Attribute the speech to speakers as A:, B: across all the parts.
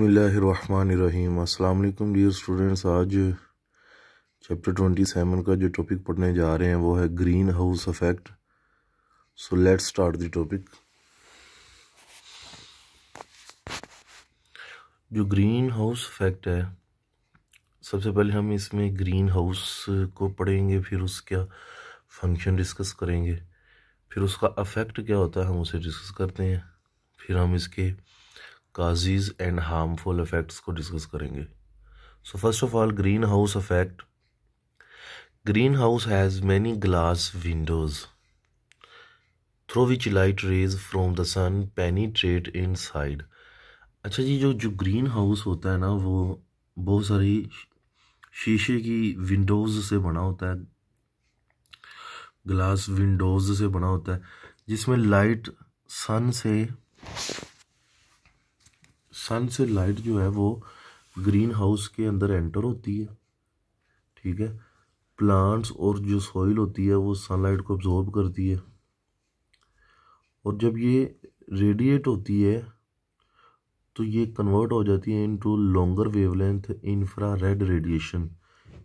A: बसमीम अल्लाम dear students आज चैप्टर ट्वेंटी सेवन का जो टॉपिक पढ़ने जा रहे हैं वो है green house effect so let's start the topic जो ग्रीन हाउस अफेक्ट है सबसे पहले हम इसमें ग्रीन हाउस को पढ़ेंगे फिर उसका फंक्शन डिस्कस करेंगे फिर उसका अफेक्ट क्या होता है हम उसे डिस्कस करते हैं फिर हम इसके काजीज एंड हार्मफुल इफ़ेक्ट्स को डिस्कस करेंगे so first of all green house effect green house has many glass windows through which light rays from the sun penetrate inside अच्छा जी जो जो ग्रीन हाउस होता है ना वो बहुत सारी शीशे की विंडोज़ से बना होता है ग्लास विंडोज़ से बना होता है जिसमें लाइट सन से सन से लाइट जो है वो ग्रीन हाउस के अंदर एंटर होती है ठीक है प्लांट्स और जो सॉइल होती है वो सनलाइट को अब्जॉर्ब करती है और जब ये रेडिएट होती है तो ये कन्वर्ट हो जाती है into longer wavelength infra red radiation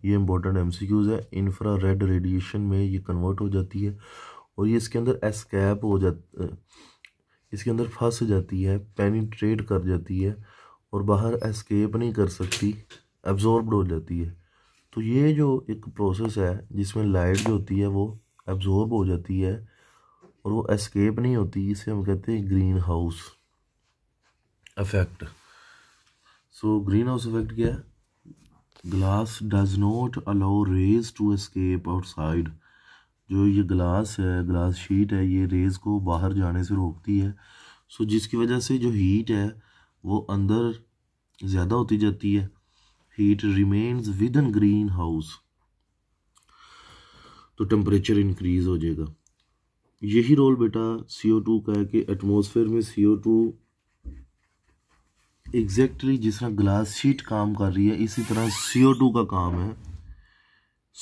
A: ये सी एमसीक्यूज है इंफ्रा रेड रेडिएशन में ये कन्वर्ट हो जाती है और ये इसके अंदर एस्केप हो जाता इसके अंदर फंस जाती है पेनिट्रेट कर जाती है और बाहर एस्केप नहीं कर सकती एब्जॉर्ब्ड हो जाती है तो ये जो एक प्रोसेस है जिसमें लाइट जो होती है वो एब्जॉर्ब हो जाती है और वो एस्केप नहीं होती इसे हम कहते हैं green house effect so green house effect क्या है glass does not allow rays to escape outside जो ये ग्लास है ग्लास शीट है ये रेज़ को बाहर जाने से रोकती है सो जिसकी वजह से जो हीट है वो अंदर ज़्यादा होती जाती है heat remains within green house तो टम्परेचर इंक्रीज हो जाएगा यही रोल बेटा सी ओ टू का है कि एटमोसफेयर में सी ओ टू एग्जैक्टली जिस तरह ग्लास शीट काम कर रही है इसी तरह सी ओ टू का काम है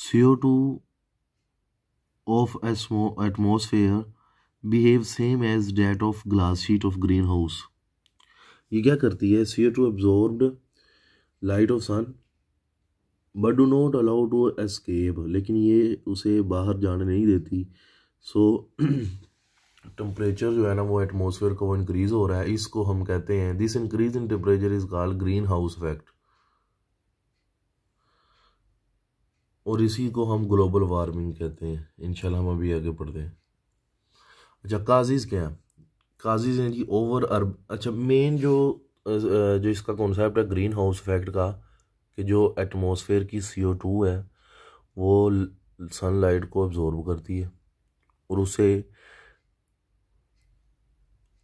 A: C O two of atmosphere same as that of glass sheet of green house ये क्या करती है C two absorb light of sun but do not allow to escape लेकिन ये उसे बाहर जाने नहीं देती सो टेम्परेचर जो है ना वो एटमोसफेयर को वो इंक्रीज़ हो रहा है इसको हम कहते हैं this increase in temperature is call green house effect और इसी को हम ग्लोबल वार्मिंग कहते हैं इन हम अभी आगे पढ़ते हैं अच्छा काजीज़ क्या है काजीज़ हैं जी ओवर अर्ब अच्छा मेन जो जो इसका कॉन्सेप्ट है ग्रीन हाउस इफेक्ट का कि जो एटमॉस्फेयर की सी टू है वो सनलाइट को एब्ज़ॉर्ब करती है और उसे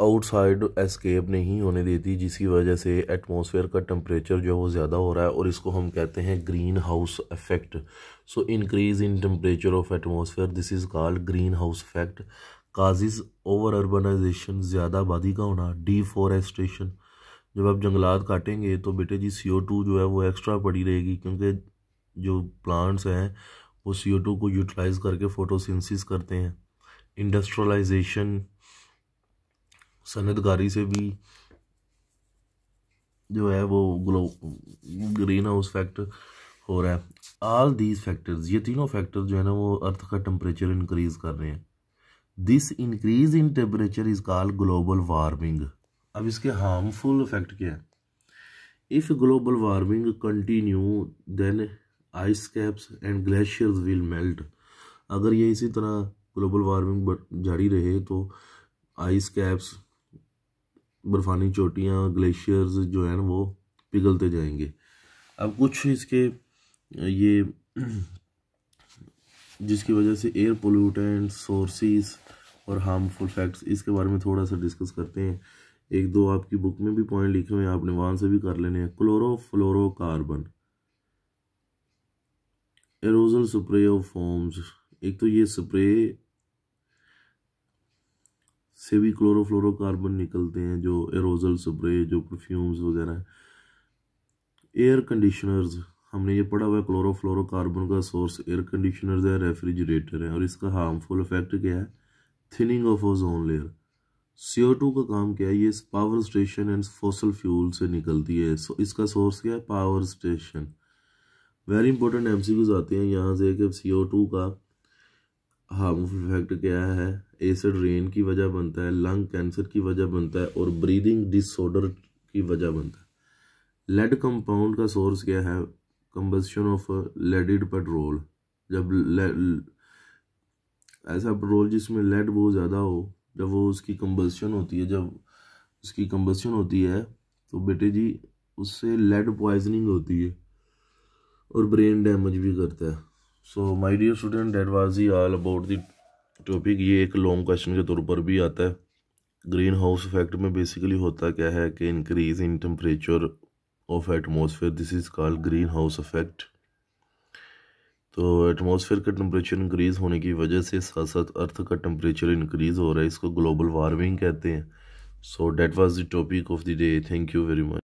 A: आउटसाइड एस्केप नहीं होने देती जिसकी वजह से एटमॉस्फेयर का टम्परेचर जो है वो ज़्यादा हो रहा है और इसको हम कहते हैं green house effect so increase in temperature of atmosphere this is called green house effect causes over urbanization ज़्यादा आबादी का होना डिफॉरेस्टेशन जब आप जंगलात काटेंगे तो बेटे जी सी जो है वो एक्स्ट्रा पड़ी रहेगी क्योंकि जो प्लांट्स हैं वो सी को यूटिलाइज़ करके फ़ोटोसिंसिस करते हैं इंडस्ट्रलाइजेशन सनतकारी से भी जो है वो ग्लो ग्रीन हाउस फैक्टर हो रहा है आल दीज फैक्टर्स ये तीनों फैक्टर्स जो है ना वो अर्थ का टेम्परेचर इंक्रीज कर रहे हैं this increase in temperature is call global warming अब इसके हार्मफुल इफेक्ट क्या है if global warming continue then ice caps and glaciers will melt अगर ये इसी तरह ग्लोबल वार्मिंग जारी रहे तो आइस कैप्स बर्फ़ानी चोटियाँ ग्लेशियर्स जो हैं वो पिघलते जाएंगे अब कुछ इसके ये जिसकी वजह से एयर पोल्यूटेंट सोर्सेस और हार्मफुल फैक्ट्स इसके बारे में थोड़ा सा डिस्कस करते हैं एक दो आपकी बुक में भी पॉइंट लिखे हुए हैं आपने वहाँ से भी कर लेने हैं chlorofluorocarbon aerosol spray of forms एक तो ये स्प्रे से भी क्लोरोफ्लोरोकार्बन निकलते हैं जो एरोजल स्प्रे जो परफ्यूम्स वगैरह हैं एयर कंडीशनर्स हमने ये पढ़ा हुआ है क्लोरोफ्लोरोकार्बन का सोर्स एयर कंडीशनर्स है रेफ्रिजरेटर है और इसका हार्मफुल इफेक्ट क्या है thinning of ozone layer C two का काम क्या है ये power station and fossil fuel से निकलती है सो इसका सोर्स क्या है power station very important M आते हैं यहाँ से कि सी ओ टू का हार्मफुल इफेक्ट क्या है एसिड रेन की वजह बनता है लंग कैंसर की वजह बनता है और ब्रीदिंग डिसऑर्डर की वजह बनता है लेड कंपाउंड का सोर्स क्या है कंबस्शन ऑफ लेडिड पेट्रोल जब ऐसा पेट्रोल जिसमें लेड बहुत ज़्यादा हो जब वो उसकी कंबस्शन होती है जब उसकी कंबस्शन होती है तो बेटे जी उससे लेड पॉइजनिंग होती है और ब्रेन डैमेज भी करता है so my dear student that was ही ऑल अबाउट दी टॉपिक ये एक लॉन्ग क्वेश्चन के तौर पर भी आता है ग्रीन हाउस इफेक्ट में बेसिकली होता क्या है कि increase in temperature of atmosphere this is called green house effect तो एटमोसफेयर का टेम्परेचर इंक्रीज़ होने की वजह से साथ साथ अर्थ का टेम्परेचर इंक्रीज़ हो रहा है इसको ग्लोबल वार्मिंग कहते हैं so that was the topic of the day thank you very much